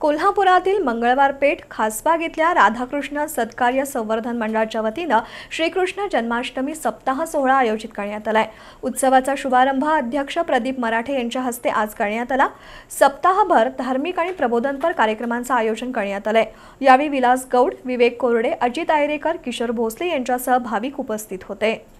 कोल्हापुरातील पेठ खासबाग इथल्या राधाकृष्ण सत्कार्य संवर्धन मंडळाच्या वतीनं श्रीकृष्ण जन्माष्टमी सप्ताह सोहळा आयोजित करण्यात आलाय उत्सवाचा शुभारंभ अध्यक्ष प्रदीप मराठे यांच्या हस्ते आज करण्यात आला सप्ताहभर धार्मिक आणि प्रबोधनपर कार्यक्रमांचं आयोजन करण्यात आलंय यावेळी विलास गौड विवेक कोरडे अजित आयरेकर किशोर भोसले यांच्यासह भाविक उपस्थित होते